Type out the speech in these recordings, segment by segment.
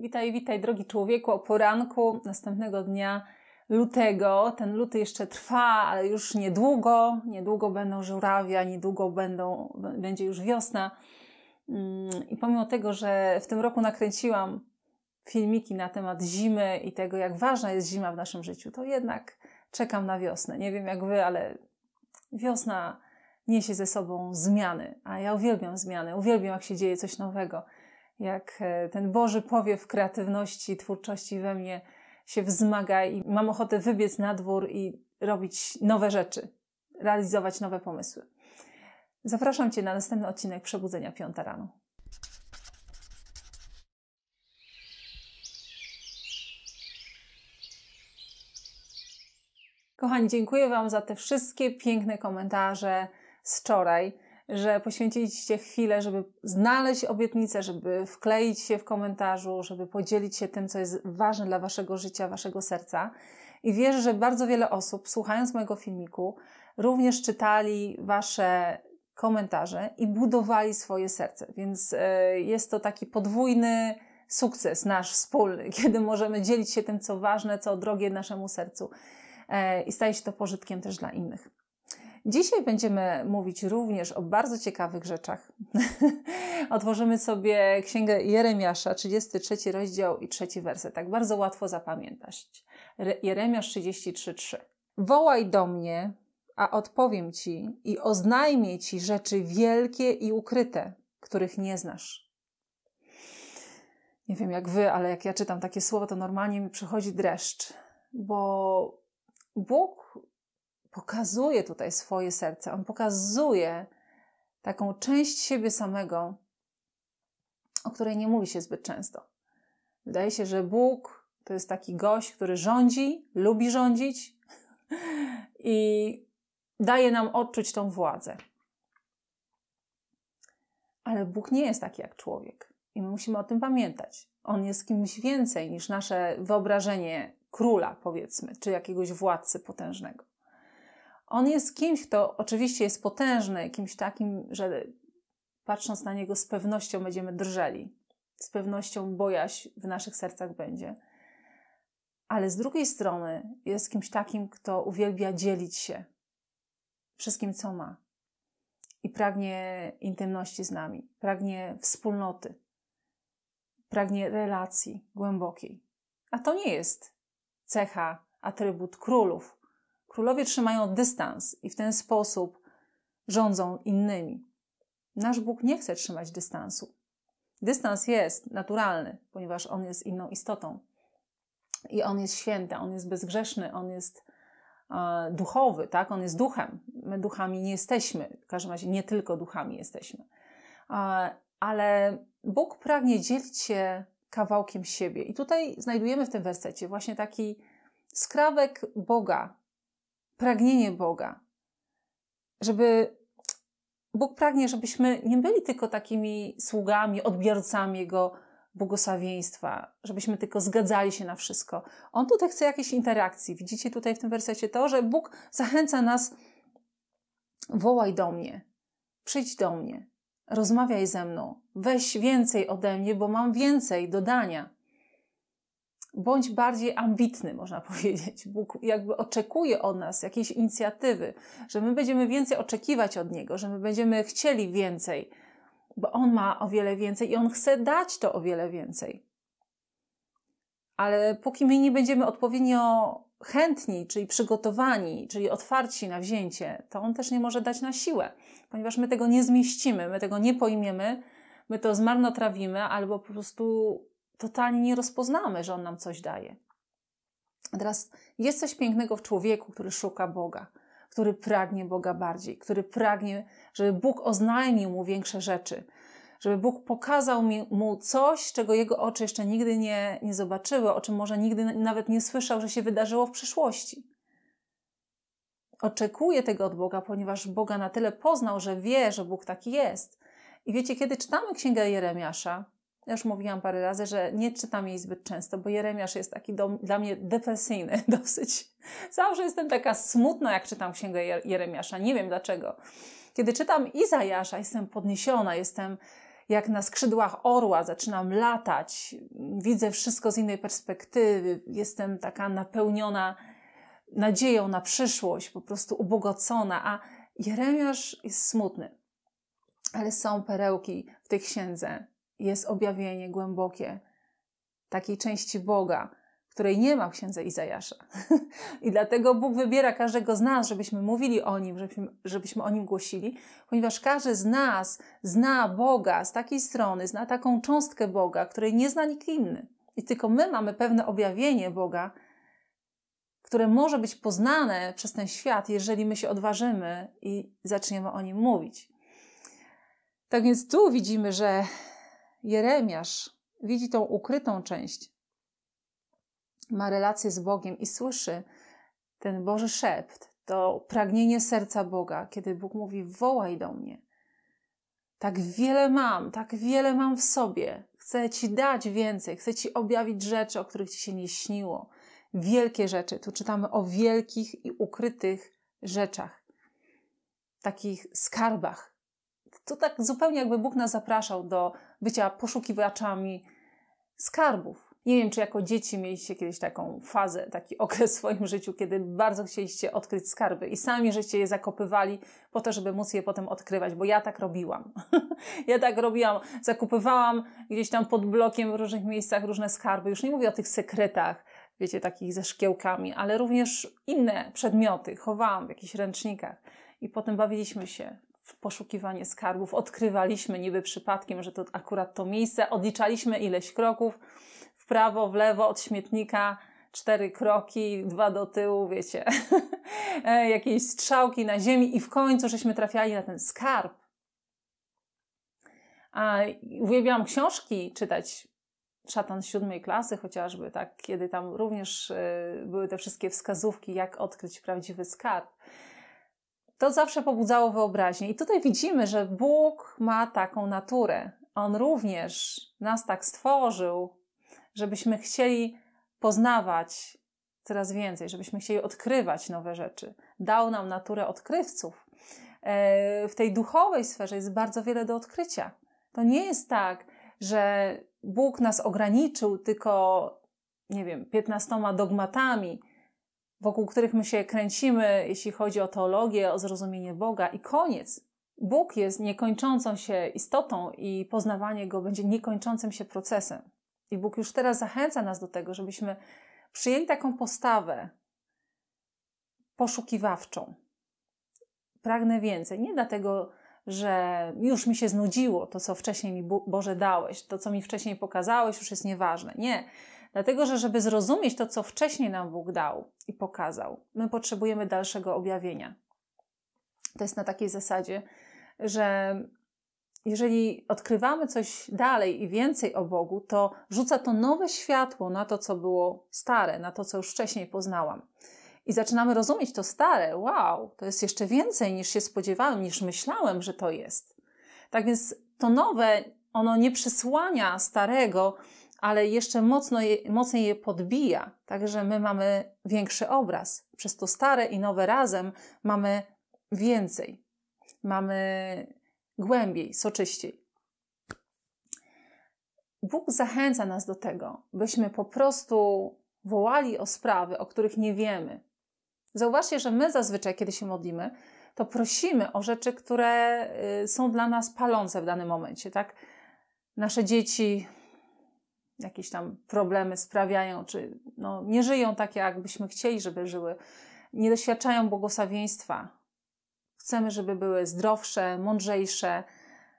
Witaj, witaj, drogi człowieku, o poranku następnego dnia lutego. Ten luty jeszcze trwa, ale już niedługo. Niedługo będą żurawia, niedługo będą, będzie już wiosna. Mm, I pomimo tego, że w tym roku nakręciłam filmiki na temat zimy i tego, jak ważna jest zima w naszym życiu, to jednak czekam na wiosnę. Nie wiem jak wy, ale wiosna niesie ze sobą zmiany, a ja uwielbiam zmiany, uwielbiam jak się dzieje coś nowego jak e, ten Boży powiew kreatywności, twórczości we mnie się wzmaga i mam ochotę wybiec na dwór i robić nowe rzeczy, realizować nowe pomysły. Zapraszam Cię na następny odcinek Przebudzenia 5 rano. Kochani, dziękuję Wam za te wszystkie piękne komentarze z wczoraj że poświęciliście chwilę, żeby znaleźć obietnicę, żeby wkleić się w komentarzu, żeby podzielić się tym, co jest ważne dla Waszego życia, Waszego serca. I wierzę, że bardzo wiele osób, słuchając mojego filmiku, również czytali Wasze komentarze i budowali swoje serce. Więc e, jest to taki podwójny sukces nasz wspólny, kiedy możemy dzielić się tym, co ważne, co drogie naszemu sercu e, i staje się to pożytkiem też dla innych. Dzisiaj będziemy mówić również o bardzo ciekawych rzeczach. Otworzymy sobie Księgę Jeremiasza, 33 rozdział i trzeci werset. Tak bardzo łatwo zapamiętać. Jeremiasz 33:3. Wołaj do mnie, a odpowiem ci i oznajmię ci rzeczy wielkie i ukryte, których nie znasz. Nie wiem jak wy, ale jak ja czytam takie słowa, to normalnie mi przychodzi dreszcz, bo Bóg pokazuje tutaj swoje serce, on pokazuje taką część siebie samego, o której nie mówi się zbyt często. Wydaje się, że Bóg to jest taki gość, który rządzi, lubi rządzić i daje nam odczuć tą władzę. Ale Bóg nie jest taki jak człowiek i my musimy o tym pamiętać. On jest kimś więcej niż nasze wyobrażenie króla, powiedzmy, czy jakiegoś władcy potężnego. On jest kimś, kto oczywiście jest potężny, kimś takim, że patrząc na niego z pewnością będziemy drżeli. Z pewnością bojaźń w naszych sercach będzie. Ale z drugiej strony jest kimś takim, kto uwielbia dzielić się wszystkim, co ma. I pragnie intymności z nami, pragnie wspólnoty, pragnie relacji głębokiej. A to nie jest cecha, atrybut królów, Królowie trzymają dystans i w ten sposób rządzą innymi. Nasz Bóg nie chce trzymać dystansu. Dystans jest naturalny, ponieważ On jest inną istotą. I On jest święty, On jest bezgrzeszny, On jest e, duchowy, tak? On jest duchem. My duchami nie jesteśmy. W każdym razie nie tylko duchami jesteśmy. E, ale Bóg pragnie dzielić się kawałkiem siebie. I tutaj znajdujemy w tym wersecie właśnie taki skrawek Boga, pragnienie Boga, żeby Bóg pragnie, żebyśmy nie byli tylko takimi sługami, odbiorcami Jego błogosławieństwa, żebyśmy tylko zgadzali się na wszystko. On tutaj chce jakiejś interakcji. Widzicie tutaj w tym wersecie to, że Bóg zachęca nas: wołaj do mnie, przyjdź do mnie, rozmawiaj ze mną, weź więcej ode mnie, bo mam więcej dodania bądź bardziej ambitny, można powiedzieć. Bóg jakby oczekuje od nas jakiejś inicjatywy, że my będziemy więcej oczekiwać od Niego, że my będziemy chcieli więcej, bo On ma o wiele więcej i On chce dać to o wiele więcej. Ale póki my nie będziemy odpowiednio chętni, czyli przygotowani, czyli otwarci na wzięcie, to On też nie może dać na siłę, ponieważ my tego nie zmieścimy, my tego nie pojmiemy, my to zmarnotrawimy albo po prostu totalnie nie rozpoznamy, że On nam coś daje. A teraz jest coś pięknego w człowieku, który szuka Boga, który pragnie Boga bardziej, który pragnie, żeby Bóg oznajmił mu większe rzeczy, żeby Bóg pokazał mu coś, czego jego oczy jeszcze nigdy nie, nie zobaczyły, o czym może nigdy nawet nie słyszał, że się wydarzyło w przyszłości. Oczekuje tego od Boga, ponieważ Boga na tyle poznał, że wie, że Bóg taki jest. I wiecie, kiedy czytamy Księgę Jeremiasza, ja już mówiłam parę razy, że nie czytam jej zbyt często, bo Jeremiasz jest taki do, dla mnie depresyjny dosyć. Zawsze jestem taka smutna, jak czytam księgę Jeremiasza. Nie wiem dlaczego. Kiedy czytam Izajasza, jestem podniesiona, jestem jak na skrzydłach orła, zaczynam latać, widzę wszystko z innej perspektywy, jestem taka napełniona nadzieją na przyszłość, po prostu ubogacona, a Jeremiasz jest smutny. Ale są perełki w tej księdze jest objawienie głębokie takiej części Boga, której nie ma w księdze Izajasza. I dlatego Bóg wybiera każdego z nas, żebyśmy mówili o nim, żebyśmy, żebyśmy o nim głosili, ponieważ każdy z nas zna Boga z takiej strony, zna taką cząstkę Boga, której nie zna nikt inny. I tylko my mamy pewne objawienie Boga, które może być poznane przez ten świat, jeżeli my się odważymy i zaczniemy o nim mówić. Tak więc tu widzimy, że Jeremiasz widzi tą ukrytą część, ma relację z Bogiem i słyszy ten Boży szept, to pragnienie serca Boga, kiedy Bóg mówi: Wołaj do mnie. Tak wiele mam, tak wiele mam w sobie. Chcę Ci dać więcej, chcę Ci objawić rzeczy, o których Ci się nie śniło. Wielkie rzeczy. Tu czytamy o wielkich i ukrytych rzeczach, takich skarbach. To tak zupełnie jakby Bóg nas zapraszał do bycia poszukiwaczami skarbów. Nie wiem, czy jako dzieci mieliście kiedyś taką fazę, taki okres w swoim życiu, kiedy bardzo chcieliście odkryć skarby i sami żeście je zakopywali po to, żeby móc je potem odkrywać, bo ja tak robiłam. ja tak robiłam. Zakupywałam gdzieś tam pod blokiem w różnych miejscach różne skarby. Już nie mówię o tych sekretach, wiecie, takich ze szkiełkami, ale również inne przedmioty chowałam w jakichś ręcznikach i potem bawiliśmy się poszukiwanie skarbów. Odkrywaliśmy niby przypadkiem, że to akurat to miejsce, odliczaliśmy ileś kroków w prawo, w lewo od śmietnika, cztery kroki, dwa do tyłu, wiecie, jakieś strzałki na ziemi i w końcu żeśmy trafiali na ten skarb. A uwielbiam książki czytać, Szatan siódmej klasy chociażby, tak, kiedy tam również y, były te wszystkie wskazówki, jak odkryć prawdziwy skarb. To zawsze pobudzało wyobraźnię. I tutaj widzimy, że Bóg ma taką naturę. On również nas tak stworzył, żebyśmy chcieli poznawać coraz więcej, żebyśmy chcieli odkrywać nowe rzeczy. Dał nam naturę odkrywców. E, w tej duchowej sferze jest bardzo wiele do odkrycia. To nie jest tak, że Bóg nas ograniczył tylko, nie wiem, piętnastoma dogmatami wokół których my się kręcimy, jeśli chodzi o teologię, o zrozumienie Boga i koniec. Bóg jest niekończącą się istotą i poznawanie Go będzie niekończącym się procesem. I Bóg już teraz zachęca nas do tego, żebyśmy przyjęli taką postawę poszukiwawczą. Pragnę więcej. Nie dlatego, że już mi się znudziło to, co wcześniej mi Boże dałeś, to, co mi wcześniej pokazałeś, już jest nieważne. Nie. Dlatego, że żeby zrozumieć to, co wcześniej nam Bóg dał i pokazał, my potrzebujemy dalszego objawienia. To jest na takiej zasadzie, że jeżeli odkrywamy coś dalej i więcej o Bogu, to rzuca to nowe światło na to, co było stare, na to, co już wcześniej poznałam. I zaczynamy rozumieć to stare. Wow, to jest jeszcze więcej niż się spodziewałem, niż myślałem, że to jest. Tak więc to nowe, ono nie przysłania starego ale jeszcze mocno je, mocniej je podbija, także my mamy większy obraz. Przez to stare i nowe razem mamy więcej, mamy głębiej, soczyściej. Bóg zachęca nas do tego, byśmy po prostu wołali o sprawy, o których nie wiemy. Zauważcie, że my zazwyczaj, kiedy się modlimy, to prosimy o rzeczy, które y, są dla nas palące w danym momencie, tak? Nasze dzieci jakieś tam problemy sprawiają, czy no, nie żyją tak, jakbyśmy chcieli, żeby żyły, nie doświadczają błogosławieństwa. Chcemy, żeby były zdrowsze, mądrzejsze,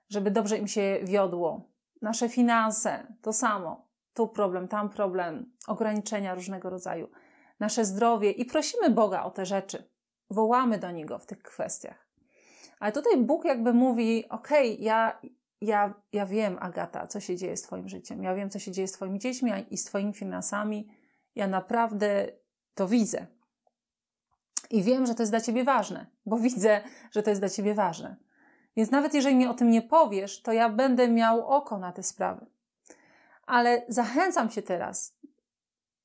żeby dobrze im się wiodło. Nasze finanse to samo. Tu problem, tam problem, ograniczenia różnego rodzaju. Nasze zdrowie i prosimy Boga o te rzeczy. Wołamy do Niego w tych kwestiach. Ale tutaj Bóg jakby mówi: OK, ja, ja, ja wiem, Agata, co się dzieje z Twoim życiem. Ja wiem, co się dzieje z Twoimi dziećmi i z Twoimi finansami. Ja naprawdę to widzę. I wiem, że to jest dla Ciebie ważne, bo widzę, że to jest dla Ciebie ważne. Więc nawet jeżeli mi o tym nie powiesz, to ja będę miał oko na te sprawy. Ale zachęcam Cię teraz,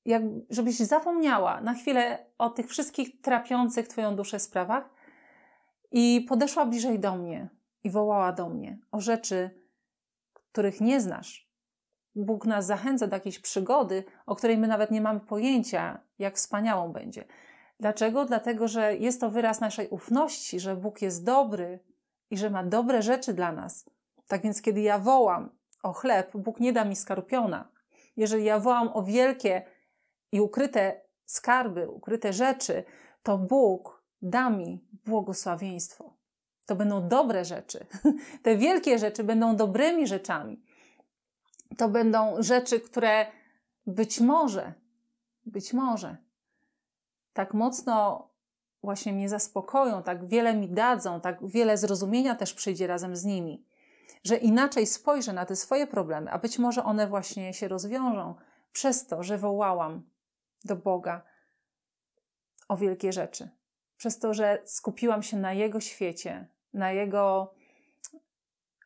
jak, żebyś zapomniała na chwilę o tych wszystkich trapiących Twoją duszę sprawach i podeszła bliżej do mnie, i wołała do mnie o rzeczy, których nie znasz. Bóg nas zachęca do jakiejś przygody, o której my nawet nie mamy pojęcia, jak wspaniałą będzie. Dlaczego? Dlatego, że jest to wyraz naszej ufności, że Bóg jest dobry i że ma dobre rzeczy dla nas. Tak więc, kiedy ja wołam o chleb, Bóg nie da mi skarpiona. Jeżeli ja wołam o wielkie i ukryte skarby, ukryte rzeczy, to Bóg da mi błogosławieństwo. To będą dobre rzeczy. Te wielkie rzeczy będą dobrymi rzeczami. To będą rzeczy, które być może, być może tak mocno właśnie mnie zaspokoją, tak wiele mi dadzą, tak wiele zrozumienia też przyjdzie razem z nimi, że inaczej spojrzę na te swoje problemy, a być może one właśnie się rozwiążą przez to, że wołałam do Boga o wielkie rzeczy, przez to, że skupiłam się na Jego świecie, na jego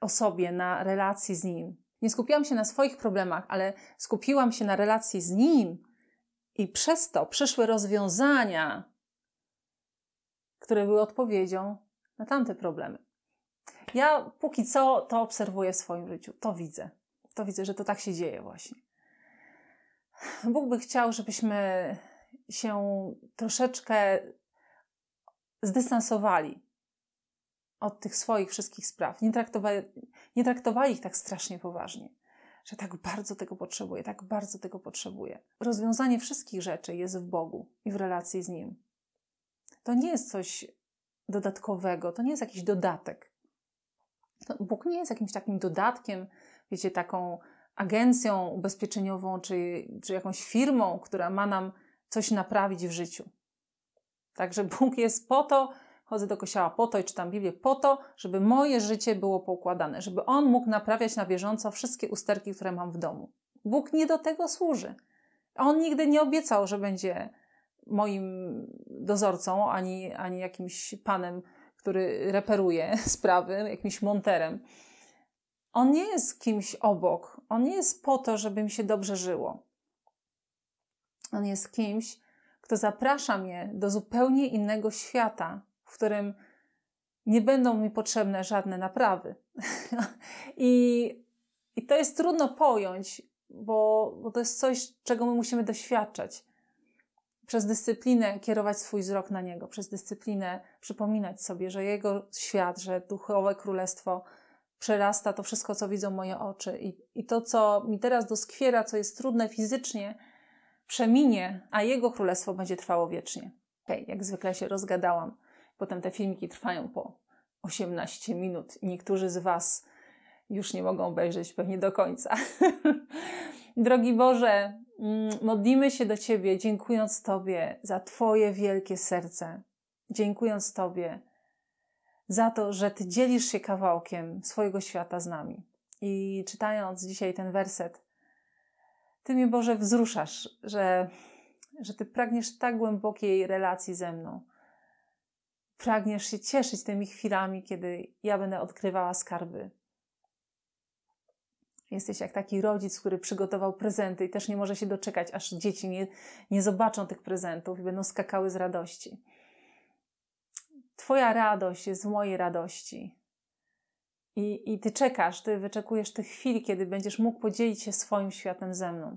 osobie, na relacji z nim. Nie skupiłam się na swoich problemach, ale skupiłam się na relacji z nim i przez to przyszły rozwiązania, które były odpowiedzią na tamte problemy. Ja póki co to obserwuję w swoim życiu, to widzę. To widzę, że to tak się dzieje właśnie. Bóg by chciał, żebyśmy się troszeczkę zdystansowali od tych swoich wszystkich spraw. Nie traktowali, nie traktowali ich tak strasznie poważnie, że tak bardzo tego potrzebuje, tak bardzo tego potrzebuje. Rozwiązanie wszystkich rzeczy jest w Bogu i w relacji z Nim. To nie jest coś dodatkowego, to nie jest jakiś dodatek. No, Bóg nie jest jakimś takim dodatkiem, wiecie, taką agencją ubezpieczeniową czy, czy jakąś firmą, która ma nam coś naprawić w życiu. Także Bóg jest po to, chodzę do kościoła po to i czytam Biblię po to, żeby moje życie było poukładane, żeby On mógł naprawiać na bieżąco wszystkie usterki, które mam w domu. Bóg nie do tego służy. On nigdy nie obiecał, że będzie moim dozorcą, ani, ani jakimś panem, który reperuje sprawy, jakimś monterem. On nie jest kimś obok. On nie jest po to, żeby mi się dobrze żyło. On jest kimś, kto zaprasza mnie do zupełnie innego świata, w którym nie będą mi potrzebne żadne naprawy. I, I to jest trudno pojąć, bo, bo to jest coś, czego my musimy doświadczać. Przez dyscyplinę kierować swój wzrok na niego, przez dyscyplinę przypominać sobie, że jego świat, że duchowe królestwo przerasta to wszystko, co widzą moje oczy. I, i to, co mi teraz doskwiera, co jest trudne fizycznie, przeminie, a jego królestwo będzie trwało wiecznie. Okej, okay, jak zwykle się rozgadałam. Potem te filmiki trwają po 18 minut i niektórzy z Was już nie mogą obejrzeć pewnie do końca. Drogi Boże, mm, modlimy się do Ciebie, dziękując Tobie za Twoje wielkie serce. Dziękując Tobie za to, że Ty dzielisz się kawałkiem swojego świata z nami. I czytając dzisiaj ten werset, Ty mnie Boże wzruszasz, że, że Ty pragniesz tak głębokiej relacji ze mną, Pragniesz się cieszyć tymi chwilami, kiedy ja będę odkrywała skarby. Jesteś jak taki rodzic, który przygotował prezenty i też nie może się doczekać, aż dzieci nie, nie zobaczą tych prezentów i będą skakały z radości. Twoja radość jest mojej radości. I, I ty czekasz, ty wyczekujesz tych chwil, kiedy będziesz mógł podzielić się swoim światem ze mną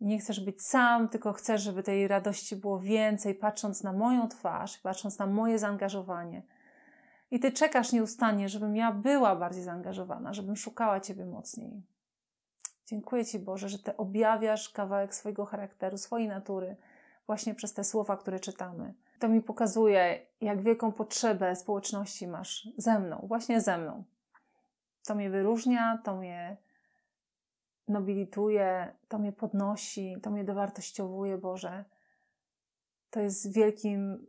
nie chcesz być sam, tylko chcesz, żeby tej radości było więcej, patrząc na moją twarz, patrząc na moje zaangażowanie. I ty czekasz nieustannie, żebym ja była bardziej zaangażowana, żebym szukała ciebie mocniej. Dziękuję Ci Boże, że Ty objawiasz kawałek swojego charakteru, swojej natury właśnie przez te słowa, które czytamy. To mi pokazuje, jak wielką potrzebę społeczności masz ze mną, właśnie ze mną. To mnie wyróżnia, to mnie nobilituje, to mnie podnosi, to mnie dowartościowuje, Boże. To jest wielkim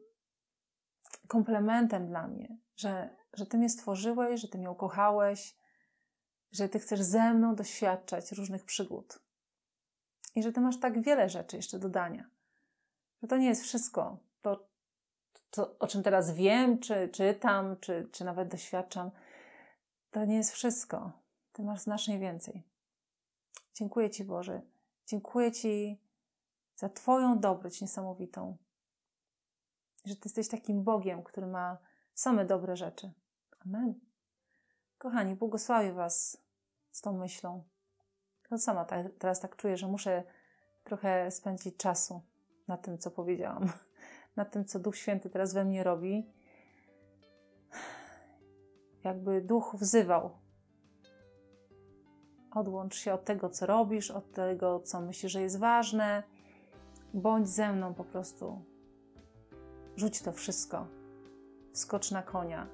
komplementem dla mnie, że, że Ty mnie stworzyłeś, że Ty mnie ukochałeś, że Ty chcesz ze mną doświadczać różnych przygód. I że Ty masz tak wiele rzeczy jeszcze do dania. Że to nie jest wszystko. To, to o czym teraz wiem, czy czytam, czy, czy nawet doświadczam, to nie jest wszystko. Ty masz znacznie więcej. Dziękuję Ci, Boże. Dziękuję Ci za Twoją dobroć niesamowitą. Że Ty jesteś takim Bogiem, który ma same dobre rzeczy. Amen. Kochani, błogosławię Was z tą myślą. To no sama ta, teraz tak czuję, że muszę trochę spędzić czasu na tym, co powiedziałam, na tym, co Duch Święty teraz we mnie robi. Jakby Duch wzywał Odłącz się od tego, co robisz, od tego, co myślisz, że jest ważne. Bądź ze mną po prostu. Rzuć to wszystko. Skocz na konia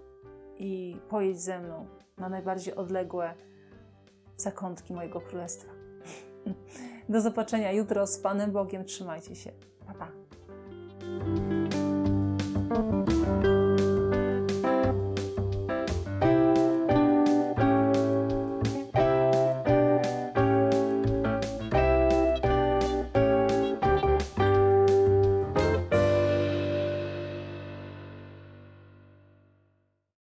i pojedź ze mną na najbardziej odległe zakątki mojego królestwa. Do zobaczenia jutro z Panem Bogiem. Trzymajcie się. Pa, pa.